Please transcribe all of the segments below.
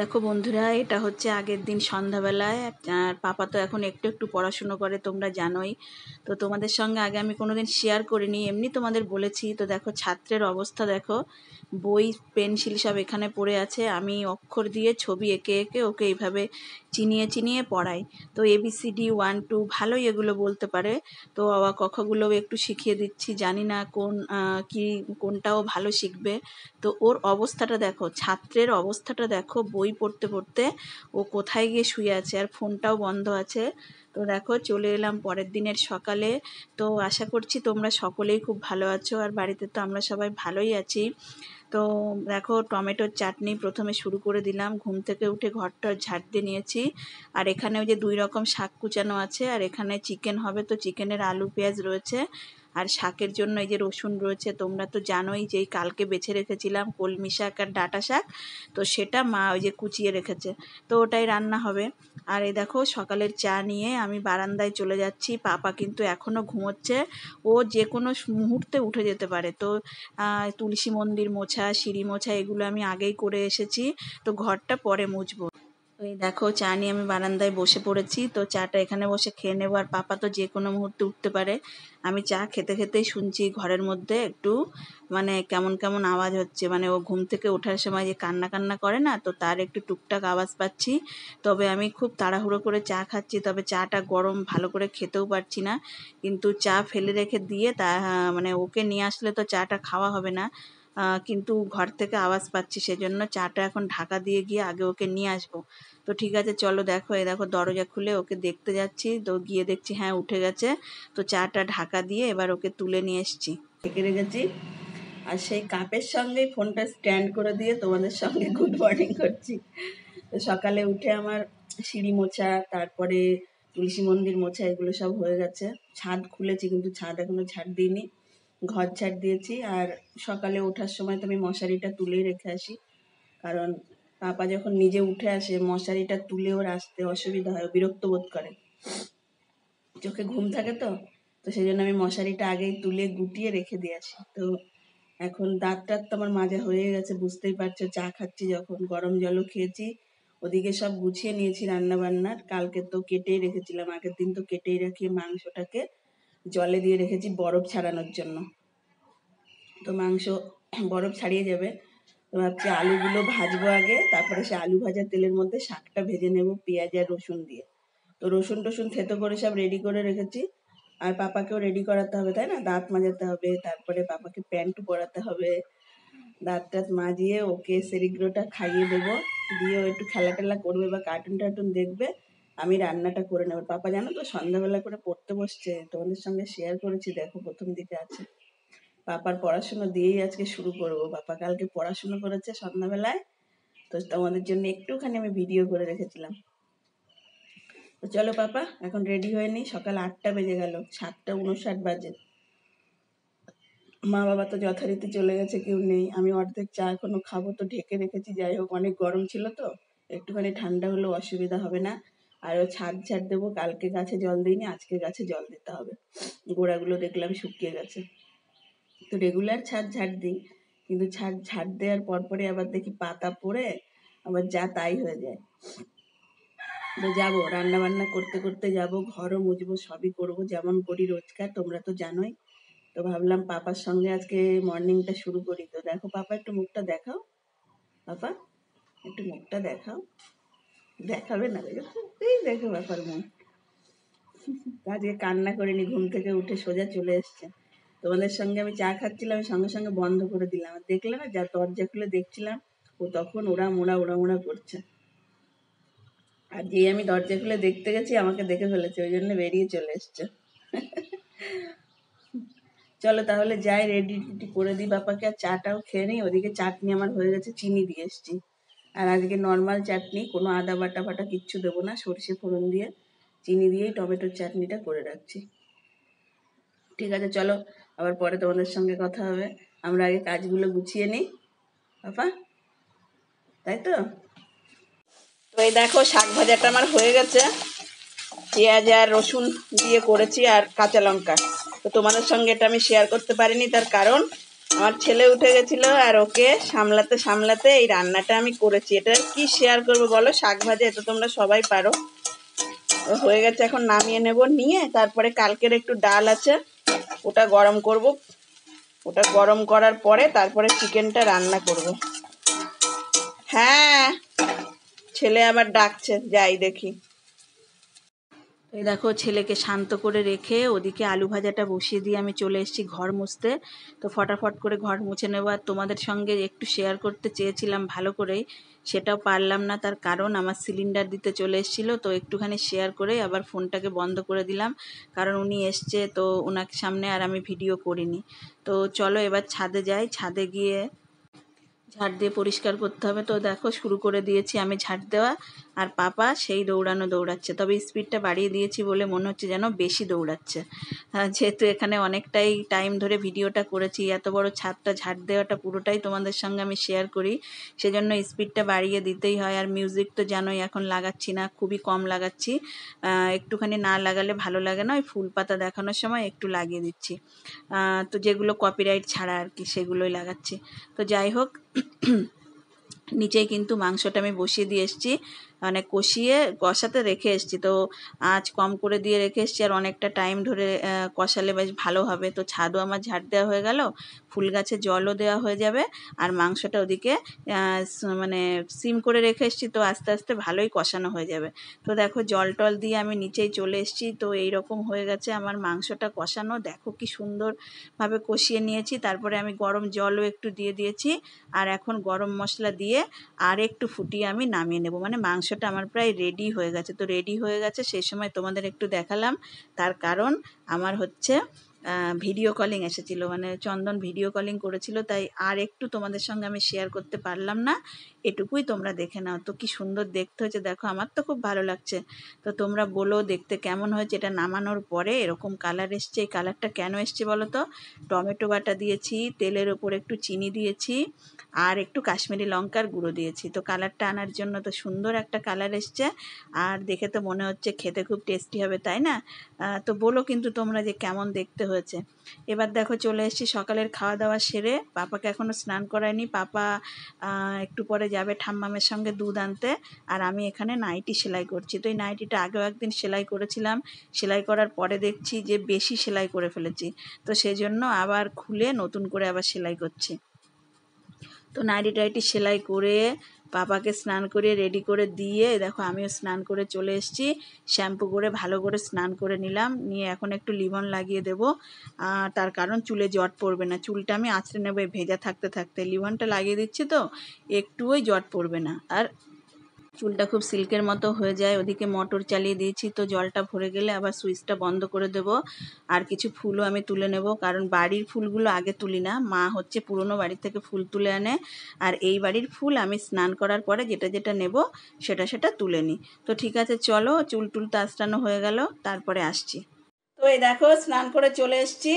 দেখো বন্ধুরা এটা হচ্ছে আগের দিন সন্ধ্যাবেলায় আর পাপা তো এখন একটু একটু পড়াশুনো করে তোমরা জানোই তো তোমাদের সঙ্গে আগে আমি কোনো দিন শেয়ার করিনি এমনি তোমাদের বলেছি তো দেখো ছাত্রের অবস্থা দেখো বই পেন্সিল সব এখানে পড়ে আছে আমি অক্ষর দিয়ে ছবি এঁকে এঁকে ওকে এইভাবে চিনিয়ে চিনিয়ে পড়াই তো এবিসিডি ওয়ান টু ভালোই এগুলো বলতে পারে তো আবার কখগুলো একটু শিখিয়ে দিচ্ছি জানি না কোন কি কোনটাও ভালো শিখবে তো ওর অবস্থাটা দেখো ছাত্রের অবস্থাটা দেখো বই বই পড়তে পড়তে ও কোথায় গিয়ে শুয়ে আছে আর ফোনটাও বন্ধ আছে তো দেখো চলে এলাম পরের দিনের সকালে তো আশা করছি তোমরা সকলেই খুব ভালো আছো আর বাড়িতে তো আমরা সবাই ভালোই আছি তো দেখো টমেটোর চাটনি প্রথমে শুরু করে দিলাম ঘুম থেকে উঠে ঘরটা ঝাড় দিয়ে নিয়েছি আর এখানে ওই যে দুই রকম শাক কুচানো আছে আর এখানে চিকেন হবে তো চিকেনের আলু পেঁয়াজ রয়েছে আর শাকের জন্য এই যে রসুন রয়েছে তোমরা তো জানোই যে কালকে বেছে রেখেছিলাম কলমি শাক আর ডাটা শাক তো সেটা মা ওই যে কুচিয়ে রেখেছে তো ওটাই রান্না হবে আর এই দেখো সকালের চা নিয়ে আমি বারান্দায় চলে যাচ্ছি পাপা কিন্তু এখনও ঘুমোচ্ছে ও যে কোনো মুহূর্তে উঠে যেতে পারে তো তুলসী মন্দির মোছা সিঁড়ি মোছা এগুলো আমি আগেই করে এসেছি তো ঘরটা পরে মুছবো ওই দেখো চা নিয়ে আমি বারান্দায় বসে পড়েছি তো চাটা এখানে বসে খেয়ে নেবো আর পাপা তো যে কোনো মুহূর্তে উঠতে পারে আমি চা খেতে খেতেই শুনছি ঘরের মধ্যে একটু মানে কেমন কেমন আওয়াজ হচ্ছে মানে ও ঘুম থেকে ওঠার সময় যে কান্না কান্না করে না তো তার একটু টুকটাক আওয়াজ পাচ্ছি তবে আমি খুব তাড়াহুড়ো করে চা খাচ্ছি তবে চাটা গরম ভালো করে খেতেও পারছি না কিন্তু চা ফেলে রেখে দিয়ে তা হ্যাঁ, মানে ওকে নিয়ে আসলে তো চাটা খাওয়া হবে না কিন্তু ঘর থেকে আওয়াজ পাচ্ছি সেজন্য চাটা এখন ঢাকা দিয়ে গিয়ে আগে ওকে নিয়ে আসবো তো ঠিক আছে চলো দেখো এ দেখো দরজা খুলে ওকে দেখতে যাচ্ছি তো গিয়ে দেখছি হ্যাঁ উঠে গেছে তো চাটা ঢাকা দিয়ে এবার ওকে তুলে নিয়ে এসছি ঢেকে রেখেছি আর সেই কাপের সঙ্গেই ফোনটা স্ট্যান্ড করে দিয়ে তোমাদের সঙ্গে গুড মর্নিং করছি তো সকালে উঠে আমার সিঁড়ি মোছা তারপরে তুলসী মন্দির মোছা এগুলো সব হয়ে গেছে ছাদ খুলেছি কিন্তু ছাদ এখনো ছাড় দিইনি ঘর ঝাড় দিয়েছি আর সকালে ওঠার সময় তো আমি মশারিটা তুলেই রেখে আসি কারণ পাপা যখন নিজে উঠে আসে মশারিটা তুলে ওর আসতে অসুবিধা হয় বিরক্ত বোধ করে চোখে ঘুম থাকে তো তো সেই জন্য আমি মশারিটা আগেই তুলে গুটিয়ে রেখে দিয়ে আসি তো এখন দাঁত টাত তো আমার মাঝে হয়ে গেছে বুঝতেই পারছো চা খাচ্ছি যখন গরম জলও খেয়েছি ওদিকে সব গুছিয়ে নিয়েছি রান্না বান্নার কালকে তো কেটেই রেখেছিলাম আগের দিন তো কেটেই রাখি মাংসটাকে জলে দিয়ে রেখেছি বরফ ছাড়ানোর জন্য তো মাংস বরফ ছাড়িয়ে যাবে তো ভাবছি আলুগুলো ভাজবো আগে তারপরে সে আলু ভাজার তেলের মধ্যে শাকটা ভেজে নেব পেঁয়াজ আর রসুন দিয়ে তো রসুন টসুন থেতো করে সব রেডি করে রেখেছি আর পাপাকেও রেডি করাতে হবে তাই না দাঁত মাজাতে হবে তারপরে পাপাকে প্যান্ট পরাতে হবে দাঁত টাত মাজিয়ে ওকে সেরিগ্রোটা খাইয়ে দেবো দিয়ে একটু খেলা টেলা করবে বা কার্টুন টার্টুন দেখবে আমি রান্নাটা করে নেব পাপা জানো তো সন্ধ্যাবেলা করে পড়তে বসছে তোমাদের সঙ্গে শেয়ার করেছি দেখো প্রথম দিকে আছে পাপার পড়াশুনো দিয়েই আজকে শুরু করব পাপা কালকে পড়াশুনো করেছে সন্ধ্যাবেলায় তো তোমাদের জন্য একটুখানি আমি ভিডিও করে রেখেছিলাম তো চলো পাপা এখন রেডি হয়ে নি সকাল আটটা বেজে গেল সাতটা উনষাট বাজে মা বাবা তো যথারীতি চলে গেছে কেউ নেই আমি অর্ধেক চা এখনো খাবো তো ঢেকে রেখেছি যাই হোক অনেক গরম ছিল তো একটুখানি ঠান্ডা হলেও অসুবিধা হবে না আরও ছাদ ছাদ দেবো কালকে গাছে জল দিইনি আজকে গাছে জল দিতে হবে গোড়াগুলো দেখলাম শুকিয়ে গেছে তো রেগুলার ছাদ ঝাড় দিই কিন্তু ছাদ ঝাড় দেওয়ার পরপরে আবার দেখি পাতা পড়ে আবার যা তাই হয়ে যায় তো যাবো রান্না বান্না করতে করতে যাব ঘরও মুজবো সবই করবো যেমন করি রোজকার তোমরা তো জানোই তো ভাবলাম পাপার সঙ্গে আজকে মর্নিংটা শুরু করি তো দেখো পাপা একটু মুখটা দেখাও পাপা একটু মুখটা দেখাও দেখাবে না এই দেখো ব্যাপার মন আজকে কান্না করিনি ঘুম থেকে উঠে সোজা চলে এসছে তোমাদের সঙ্গে আমি চা খাচ্ছিলাম সঙ্গে সঙ্গে বন্ধ করে দিলাম দেখলে না যা দরজা খুলে দেখছিলাম ও তখন ওরা মোড়া ওরা মোড়া করছে আর যেই আমি দরজা খুলে দেখতে গেছি আমাকে দেখে ফেলেছে ওই জন্য বেরিয়ে চলে এসছে চলো তাহলে যাই রেডি টুটি করে দিই বাপাকে আর চাটাও খেয়ে নিই ওদিকে চাটনি আমার হয়ে গেছে চিনি দিয়ে এসছি আর আজকে নর্মাল চাটনি কোনো আদা বাটা বাটা কিচ্ছু দেবো না সরষে ফোড়ন দিয়ে চিনি দিয়েই টমেটোর চাটনিটা করে রাখছি ঠিক আছে চলো আবার পরে তোমাদের সঙ্গে কথা হবে আমরা আগে কাজগুলো গুছিয়ে নিই বাপা তাই তো তো এই দেখো শাক ভাজাটা আমার হয়ে গেছে পেঁয়াজ আর রসুন দিয়ে করেছি আর কাঁচা লঙ্কা তো তোমাদের সঙ্গে এটা আমি শেয়ার করতে পারিনি তার কারণ আমার ছেলে উঠে গেছিল আর ওকে সামলাতে সামলাতে এই রান্নাটা আমি করেছি এটা কি শেয়ার করবো বলো শাক ভাজি এটা তোমরা সবাই পারো হয়ে গেছে এখন নামিয়ে নেব নিয়ে তারপরে কালকের একটু ডাল আছে ওটা গরম করব ওটা গরম করার পরে তারপরে চিকেনটা রান্না করব হ্যাঁ ছেলে আবার ডাকছে যাই দেখি এই দেখো ছেলেকে শান্ত করে রেখে ওদিকে আলু ভাজাটা বসিয়ে দিয়ে আমি চলে এসেছি ঘর মুছতে তো ফটাফট করে ঘর মুছে নেওয়ার তোমাদের সঙ্গে একটু শেয়ার করতে চেয়েছিলাম ভালো করেই সেটাও পারলাম না তার কারণ আমার সিলিন্ডার দিতে চলে এসেছিলো তো একটুখানি শেয়ার করে আবার ফোনটাকে বন্ধ করে দিলাম কারণ উনি এসছে তো ওনাকে সামনে আর আমি ভিডিও করিনি তো চলো এবার ছাদে যাই ছাদে গিয়ে ঝাড় দিয়ে পরিষ্কার করতে হবে তো দেখো শুরু করে দিয়েছি আমি ঝাড় দেওয়া আর পাপা সেই দৌড়ানো দৌড়াচ্ছে তবে স্পিডটা বাড়িয়ে দিয়েছি বলে মনে হচ্ছে যেন বেশি দৌড়াচ্ছে যেহেতু এখানে অনেকটাই টাইম ধরে ভিডিওটা করেছি এত বড় ছাদটা ঝাড় দেওয়াটা পুরোটাই তোমাদের সঙ্গে আমি শেয়ার করি সেজন্য স্পিডটা বাড়িয়ে দিতেই হয় আর মিউজিক তো জানোই এখন লাগাচ্ছি না খুবই কম লাগাচ্ছি একটুখানি না লাগালে ভালো লাগে না ওই ফুল পাতা দেখানোর সময় একটু লাগিয়ে দিচ্ছি তো যেগুলো কপিরাইট ছাড়া আর কি সেগুলোই লাগাচ্ছি তো যাই হোক নিচে কিন্তু মাংসটা আমি বসিয়ে দিয়ে এসেছি মানে কষিয়ে কষাতে রেখে এসেছি তো আঁচ কম করে দিয়ে রেখে এসেছি আর অনেকটা টাইম ধরে কষালে বেশ ভালো হবে তো ছাদও আমার ঝাট দেওয়া হয়ে গেল ফুল গাছে জলও দেওয়া হয়ে যাবে আর মাংসটা ওদিকে মানে সিম করে রেখে এসেছি তো আস্তে আস্তে ভালোই কষানো হয়ে যাবে তো দেখো জল টল দিয়ে আমি নিচেই চলে এসেছি তো এই রকম হয়ে গেছে আমার মাংসটা কষানো দেখো কি সুন্দরভাবে কষিয়ে নিয়েছি তারপরে আমি গরম জলও একটু দিয়ে দিয়েছি আর এখন গরম মশলা দিয়ে আর একটু ফুটিয়ে আমি নামিয়ে নেব মানে মাংস মাংসটা আমার প্রায় রেডি হয়ে গেছে তো রেডি হয়ে গেছে সেই সময় তোমাদের একটু দেখালাম তার কারণ আমার হচ্ছে ভিডিও কলিং এসেছিল মানে চন্দন ভিডিও কলিং করেছিল তাই আর একটু তোমাদের সঙ্গে আমি শেয়ার করতে পারলাম না এটুকুই তোমরা দেখে নাও তো কি সুন্দর দেখতে হয়েছে দেখো আমার তো খুব ভালো লাগছে তো তোমরা বলো দেখতে কেমন হয়েছে এটা নামানোর পরে এরকম কালার এসছে এই কালারটা কেন এসছে বলো তো টমেটো বাটা দিয়েছি তেলের ওপর একটু চিনি দিয়েছি আর একটু কাশ্মীরি লঙ্কার গুঁড়ো দিয়েছি তো কালারটা আনার জন্য তো সুন্দর একটা কালার এসছে আর দেখে তো মনে হচ্ছে খেতে খুব টেস্টি হবে তাই না তো বলো কিন্তু তোমরা যে কেমন দেখতে হয়েছে এবার দেখো চলে এসেছি সকালের খাওয়া দাওয়া সেরে পাপাকে এখনও স্নান করায়নি পাপা একটু পরে যাবে ঠাম্মামের সঙ্গে দুধ আনতে আর আমি এখানে নাইটি সেলাই করছি তো এই নাইটিটা আগেও একদিন সেলাই করেছিলাম সেলাই করার পরে দেখছি যে বেশি সেলাই করে ফেলেছি তো সেজন্য আবার খুলে নতুন করে আবার সেলাই করছি তো নাইটি টাইটি সেলাই করে বাবাকে স্নান করে রেডি করে দিয়ে দেখো আমিও স্নান করে চলে এসেছি শ্যাম্পু করে ভালো করে স্নান করে নিলাম নিয়ে এখন একটু লিবন লাগিয়ে দেব তার কারণ চুলে জট পড়বে না চুলটা আমি আঁচড়ে নেবো ভেজা থাকতে থাকতে লিবনটা লাগিয়ে দিচ্ছি তো একটুও জট পড়বে না আর চুলটা খুব সিল্কের মতো হয়ে যায় ওদিকে মোটর চালিয়ে দিয়েছি তো জলটা ভরে গেলে আবার সুইচটা বন্ধ করে দেব আর কিছু ফুলও আমি তুলে নেব কারণ বাড়ির ফুলগুলো আগে তুলি না মা হচ্ছে পুরনো বাড়ি থেকে ফুল তুলে আনে আর এই বাড়ির ফুল আমি স্নান করার পরে যেটা যেটা নেব সেটা সেটা তুলে নিই তো ঠিক আছে চলো চুল টুল আসটানো হয়ে গেল তারপরে আসছি তো এই দেখো স্নান করে চলে এসছি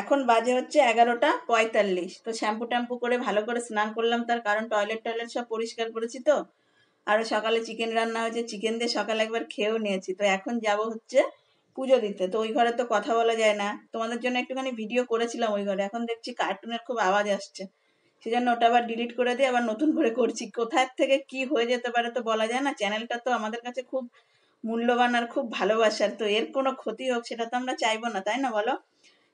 এখন বাজে হচ্ছে এগারোটা পঁয়তাল্লিশ তো শ্যাম্পু ট্যাম্পু করে ভালো করে স্নান করলাম তার কারণ টয়লেট টয়লেট সব পরিষ্কার করেছি তো আরও সকালে চিকেন রান্না হয়েছে চিকেন দিয়ে সকালে একবার খেয়েও নিয়েছি তো এখন যাব হচ্ছে পুজো দিতে তো ওই ঘরে তো কথা বলা যায় না তোমাদের জন্য একটুখানি ভিডিও করেছিলাম ওই ঘরে এখন দেখছি কার্টুনের খুব আওয়াজ আসছে সেজন্য ওটা আবার ডিলিট করে দিয়ে আবার নতুন করে করছি কোথার থেকে কি হয়ে যেতে পারে তো বলা যায় না চ্যানেলটা তো আমাদের কাছে খুব মূল্যবান আর খুব ভালোবাসার তো এর কোনো ক্ষতি হোক সেটা তো আমরা চাইবো না তাই না বলো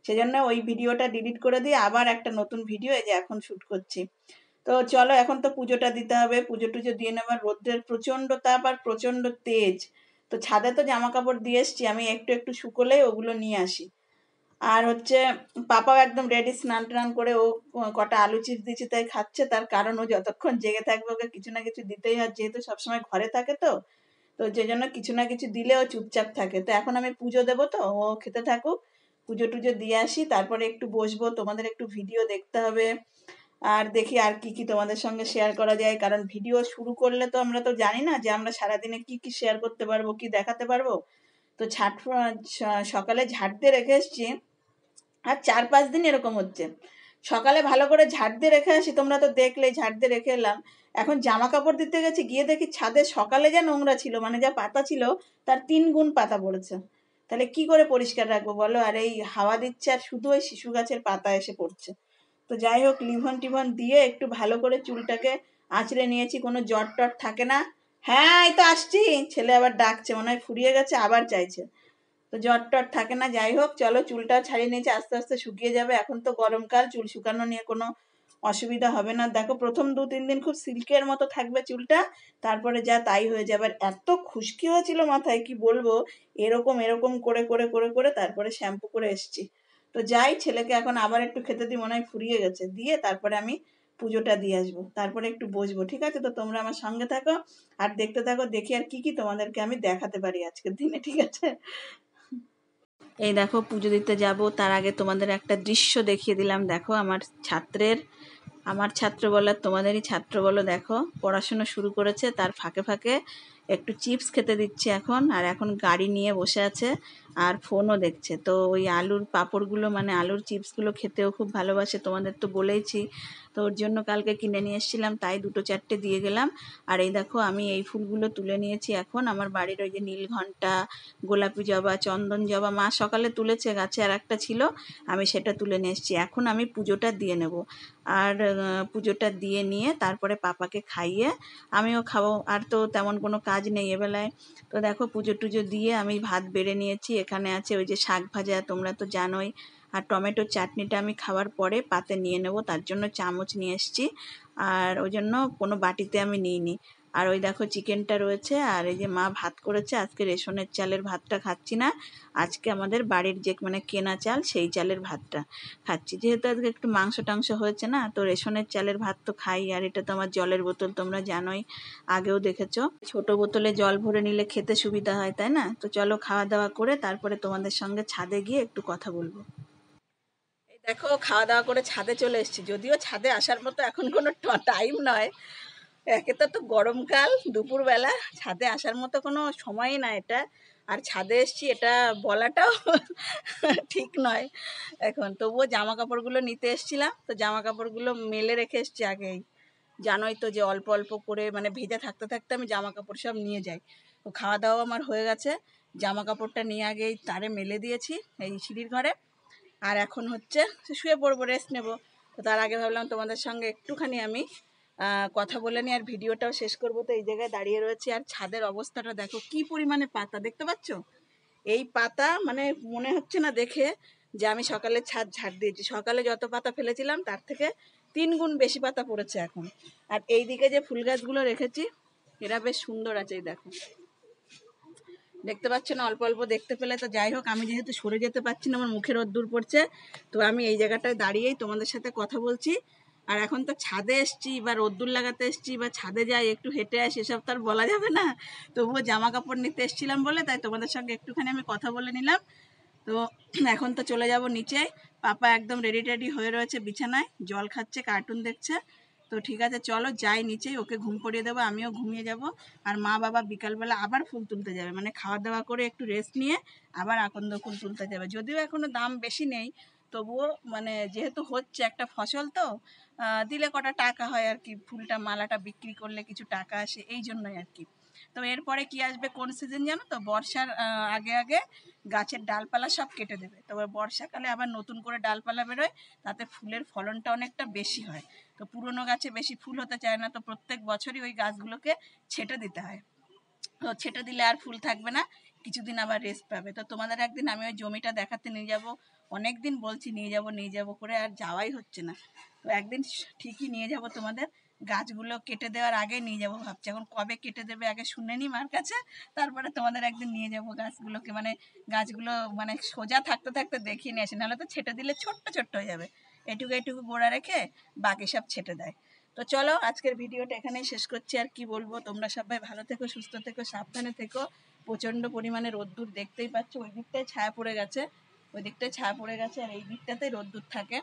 সেজন্য ওই ভিডিওটা ডিলিট করে দিয়ে আবার একটা নতুন ভিডিও এই যে এখন শ্যুট করছি তো চলো এখন তো পুজোটা দিতে হবে পুজো টুজো দিয়ে নেবার রোদ্রের প্রচণ্ড তাপ আর প্রচণ্ড তেজ তো ছাদে তো জামা কাপড় দিয়ে এসছি আমি একটু একটু শুকোলে ওগুলো নিয়ে আসি আর হচ্ছে পাপাও একদম রেডি স্নান টান করে ও কটা আলু চিপস দিচ্ছি তাই খাচ্ছে তার কারণ ও যতক্ষণ জেগে থাকবে ওকে কিছু না কিছু দিতেই হয় যেহেতু সবসময় ঘরে থাকে তো তো যে জন্য কিছু না কিছু দিলে ও চুপচাপ থাকে তো এখন আমি পুজো দেবো তো ও খেতে থাকুক পুজো টুজো দিয়ে আসি তারপরে একটু বসবো তোমাদের একটু ভিডিও দেখতে হবে আর দেখি আর কি কি তোমাদের সঙ্গে শেয়ার করা যায় কারণ ভিডিও শুরু করলে তো আমরা তো জানি না যে আমরা সারাদিনে কি কি শেয়ার করতে পারবো কি দেখাতে পারবো তো ছাট সকালে ঝাড়তে রেখে এসছি আর চার পাঁচ দিন এরকম হচ্ছে সকালে ভালো করে ঝাড়তে রেখে আসি তোমরা তো দেখলে ঝাড়তে রেখে এলাম এখন জামা কাপড় দিতে গেছি গিয়ে দেখি ছাদে সকালে যা নোংরা ছিল মানে যা পাতা ছিল তার তিন গুণ পাতা পড়েছে তাহলে কি করে পরিষ্কার রাখবো বলো আর এই হাওয়া দিচ্ছে আর শুধু ওই শিশু গাছের পাতা এসে পড়ছে তো যাই হোক লিভন টিভন দিয়ে একটু ভালো করে চুলটাকে আঁচড়ে নিয়েছি কোনো জট টট থাকে না হ্যাঁ এই তো আসছি ছেলে আবার ডাকছে মনে হয় ফুরিয়ে গেছে আবার চাইছে তো জট টট থাকে না যাই হোক চলো চুলটাও ছাড়িয়ে নিয়েছে আস্তে আস্তে শুকিয়ে যাবে এখন তো গরমকাল চুল শুকানো নিয়ে কোনো অসুবিধা হবে না দেখো প্রথম দু তিন দিন খুব সিল্কের মতো থাকবে চুলটা তারপরে যা তাই হয়ে যাবে আর এত খুশকি হয়েছিল মাথায় কি বলবো এরকম এরকম করে করে করে করে তারপরে শ্যাম্পু করে এসছি তো যাই ছেলেকে এখন আবার একটু খেতে দিই মনে হয় ফুরিয়ে গেছে দিয়ে তারপরে আমি পুজোটা দিয়ে আসবো তারপরে একটু বসবো ঠিক আছে তো তোমরা আমার সঙ্গে থাকো আর দেখতে থাকো দেখি আর কি কি তোমাদেরকে আমি দেখাতে পারি আজকের দিনে ঠিক আছে এই দেখো পুজো দিতে যাব তার আগে তোমাদের একটা দৃশ্য দেখিয়ে দিলাম দেখো আমার ছাত্রের আমার ছাত্র বলে তোমাদেরই ছাত্র বলো দেখো পড়াশোনা শুরু করেছে তার ফাঁকে ফাঁকে একটু চিপস খেতে দিচ্ছে এখন আর এখন গাড়ি নিয়ে বসে আছে আর ফোনও দেখছে তো ওই আলুর পাঁপড়গুলো মানে আলুর চিপসগুলো খেতেও খুব ভালোবাসে তোমাদের তো বলেইছি তো ওর জন্য কালকে কিনে নিয়ে এসেছিলাম তাই দুটো চারটে দিয়ে গেলাম আর এই দেখো আমি এই ফুলগুলো তুলে নিয়েছি এখন আমার বাড়ির ওই যে নীলঘণ্টা গোলাপি জবা চন্দন জবা মা সকালে তুলেছে গাছে আর একটা ছিল আমি সেটা তুলে নিয়ে এসেছি এখন আমি পুজোটা দিয়ে নেব আর পুজোটা দিয়ে নিয়ে তারপরে পাপাকে খাইয়ে আমিও খাবো আর তো তেমন কোনো কাজ নেই এবেলায় তো দেখো পুজো টুজো দিয়ে আমি ভাত বেড়ে নিয়েছি এখানে আছে ওই যে শাক ভাজা তোমরা তো জানোই আর টমেটো চাটনিটা আমি খাওয়ার পরে পাতে নিয়ে নেব তার জন্য চামচ নিয়ে এসছি আর ওই জন্য কোনো বাটিতে আমি নিইনি আর ওই দেখো চিকেনটা রয়েছে আর এই যে মা ভাত করেছে আজকে রেশনের চালের ভাতটা খাচ্ছি না আজকে আমাদের বাড়ির যে মানে কেনা চাল সেই চালের ভাতটা খাচ্ছি যেহেতু আজকে একটু মাংস টাংস হয়েছে না তো রেশনের চালের ভাত তো খাই আর এটা তো আমার জলের বোতল তোমরা জানোই আগেও দেখেছো ছোট বোতলে জল ভরে নিলে খেতে সুবিধা হয় তাই না তো চলো খাওয়া দাওয়া করে তারপরে তোমাদের সঙ্গে ছাদে গিয়ে একটু কথা বলবো দেখো খাওয়া দাওয়া করে ছাদে চলে এসেছি যদিও ছাদে আসার মতো এখন কোনো টাইম নয় একে তো তো গরমকাল দুপুরবেলা ছাদে আসার মতো কোনো সময় না এটা আর ছাদে এসছি এটা বলাটাও ঠিক নয় এখন তবুও জামা কাপড়গুলো নিতে এসছিলাম তো জামা কাপড়গুলো মেলে রেখে এসছি আগেই জানোই তো যে অল্প অল্প করে মানে ভেজা থাকতে থাকতে আমি জামা কাপড় সব নিয়ে যাই তো খাওয়া দাওয়া আমার হয়ে গেছে জামা কাপড়টা নিয়ে আগেই তারে মেলে দিয়েছি এই সিঁড়ির ঘরে আর এখন হচ্ছে শুয়ে পড়বো রেস্ট নেবো তো তার আগে ভাবলাম তোমাদের সঙ্গে একটুখানি আমি কথা বলে নিই আর ভিডিওটাও শেষ করবো তো এই জায়গায় দাঁড়িয়ে রয়েছে আর ছাদের অবস্থাটা দেখো কি পরিমাণে পাতা দেখতে পাচ্ছ এই পাতা মানে মনে হচ্ছে না দেখে যে আমি সকালে ছাদ ঝাড় দিয়েছি সকালে যত পাতা ফেলেছিলাম তার থেকে তিন গুণ বেশি পাতা পড়েছে এখন আর এই দিকে যে ফুল গাছগুলো রেখেছি এরা বেশ সুন্দর আছে দেখো দেখতে না অল্প অল্প দেখতে পেলে তো যাই হোক আমি যেহেতু সরে যেতে পারছি না আমার মুখের অদ্দূর পড়ছে তো আমি এই জায়গাটায় দাঁড়িয়েই তোমাদের সাথে কথা বলছি আর এখন তো ছাদে এসছি বা রোদ্দুর লাগাতে এসছি বা ছাদে যাই একটু হেঁটে আসি এসব তো আর বলা যাবে না তবুও জামা কাপড় নিতে এসছিলাম বলে তাই তোমাদের সঙ্গে একটুখানি আমি কথা বলে নিলাম তো এখন তো চলে যাব নিচে পাপা একদম রেডি টেডি হয়ে রয়েছে বিছানায় জল খাচ্ছে কার্টুন দেখছে তো ঠিক আছে চলো যাই নিচেই ওকে ঘুম পড়িয়ে দেবো আমিও ঘুমিয়ে যাব আর মা বাবা বিকালবেলা আবার ফুল তুলতে যাবে মানে খাওয়া দাওয়া করে একটু রেস্ট নিয়ে আবার আকন্দ ফুল তুলতে যাবে যদিও এখনও দাম বেশি নেই তবুও মানে যেহেতু হচ্ছে একটা ফসল তো দিলে কটা টাকা হয় আর কি ফুলটা মালাটা বিক্রি করলে কিছু টাকা আসে এই জন্যই আর কি তো এরপরে কি আসবে কোন সিজন জানো তো বর্ষার আগে আগে গাছের ডালপালা সব কেটে দেবে তো বর্ষাকালে আবার নতুন করে ডালপালা বেরোয় তাতে ফুলের ফলনটা অনেকটা বেশি হয় তো পুরনো গাছে বেশি ফুল হতে চায় না তো প্রত্যেক বছরই ওই গাছগুলোকে ছেটে দিতে হয় তো ছেটে দিলে আর ফুল থাকবে না কিছুদিন আবার রেস্ট পাবে তো তোমাদের একদিন আমি ওই জমিটা দেখাতে নিয়ে যাব অনেক দিন বলছি নিয়ে যাব নিয়ে যাব করে আর যাওয়াই হচ্ছে না তো একদিন ঠিকই নিয়ে যাব তোমাদের গাছগুলো কেটে দেওয়ার আগে নিয়ে যাব ভাবছি এখন কবে কেটে দেবে আগে শুনে নি মার কাছে তারপরে তোমাদের একদিন নিয়ে যাব গাছগুলোকে মানে গাছগুলো মানে সোজা থাকতে থাকতে দেখিয়ে নিয়ে আসে নাহলে তো ছেটে দিলে ছোট্ট ছোট্ট হয়ে যাবে এটুকু এটুকু গোড়া রেখে বাকি সব ছেটে দেয় তো চলো আজকের ভিডিওটা এখানেই শেষ করছি আর কি বলবো তোমরা সবাই ভালো থেকো সুস্থ থেকো সাবধানে থেকো প্রচণ্ড পরিমাণে রোদ্দুর দেখতেই পাচ্ছ ওই দিকটায় ছায়া পড়ে গেছে ওই দিকটা ছায়া পড়ে গেছে আর এই দিকটাতে রোদ্দুর থাকে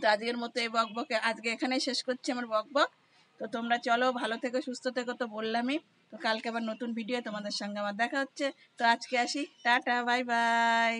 তো আজকের মতো এই বক বকে আজকে এখানেই শেষ করছি আমার বক বক তো তোমরা চলো ভালো থেকো সুস্থ থেকো তো বললামই তো কালকে আবার নতুন ভিডিও তোমাদের সঙ্গে আমার দেখা হচ্ছে তো আজকে আসি টাটা বাই বাই